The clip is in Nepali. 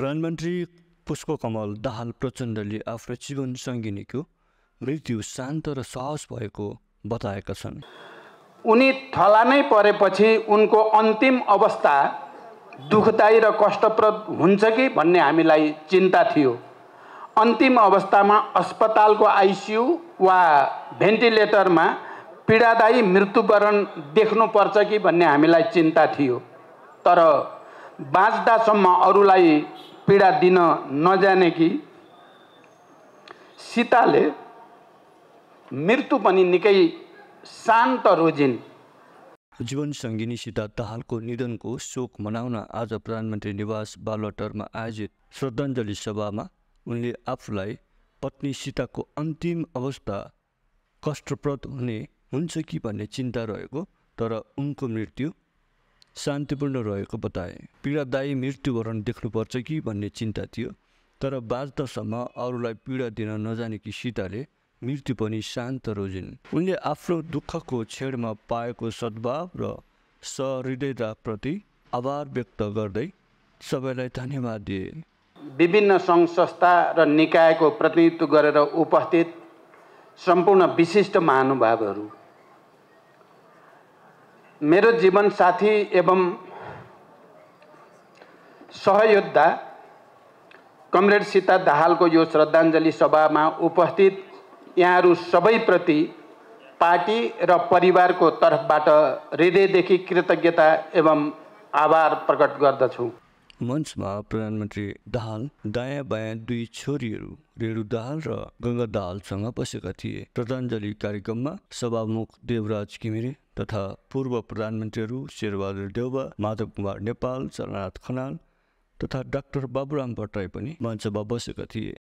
प्रधानमन्त्री पुष्पकमल दाहाल प्रचण्डले आफ्नो जीवन सङ्गिनीको मृत्यु शान्त र साहस भएको बताएका छन् उनी थला नै परेपछि उनको अन्तिम अवस्था दुखदायी र कष्टप्रद हुन्छ कि भन्ने हामीलाई चिन्ता थियो अन्तिम अवस्थामा अस्पतालको आइसियु वा भेन्टिलेटरमा पीडादायी मृत्युवरण देख्नुपर्छ कि भन्ने हामीलाई चिन्ता थियो तर बाँच्दासम्म अरूलाई पीडा दिन नजानेकी सीताले मृत्यु पनि निकै शान्त रोजिन् जीवन सङ्गिनी सीता दाहालको निधनको शोक मनाउन आज प्रधानमन्त्री निवास बालवाटरमा आयोजित श्रद्धाञ्जली सभामा उनले आफूलाई पत्नी सीताको अन्तिम अवस्था कष्टप्रद हुने हुन्छ कि भन्ने चिन्ता रहेको तर उनको मृत्यु शान्तिपूर्ण रहेको बताए पीडादायी मृत्युवरण देख्नुपर्छ कि भन्ने चिन्ता थियो तर बाँच्दासम्म अरूलाई पीडा दिन नजानेकी सीताले मृत्यु पनि शान्त रोजिन् उनले आफ्नो दुःखको छेडमा पाएको सद्भाव र सहृदयताप्रति आभार व्यक्त गर्दै सबैलाई धन्यवाद दिए विभिन्न सङ्घ संस्था र निकायको प्रतिनिधित्व गरेर उपस्थित सम्पूर्ण विशिष्ट महानुभावहरू मेरो जीवनसाथी एवं सहयोद्धा कमरेड सीता दाहालको यो श्रद्धाञ्जली सभामा उपस्थित यहाँहरू सबैप्रति पार्टी र परिवारको तर्फबाट हृदयदेखि कृतज्ञता एवं आभार प्रकट गर्दछु मञ्चमा प्रधानमन्त्री दाहाल दायाँ बायाँ दुई छोरीहरू रेणु दाहाल र गङ्गा दाहालसँग बसेका थिए श्रद्धाञ्जली कार्यक्रममा सभामुख देवराज घिमिरे तथा पूर्व प्रधानमन्त्रीहरू शेरबहादुर देउवा माधव कुमार नेपाल चरनाथ खनाल तथा डाक्टर बाबुराम भट्टराई पनि मञ्चमा बसेका थिए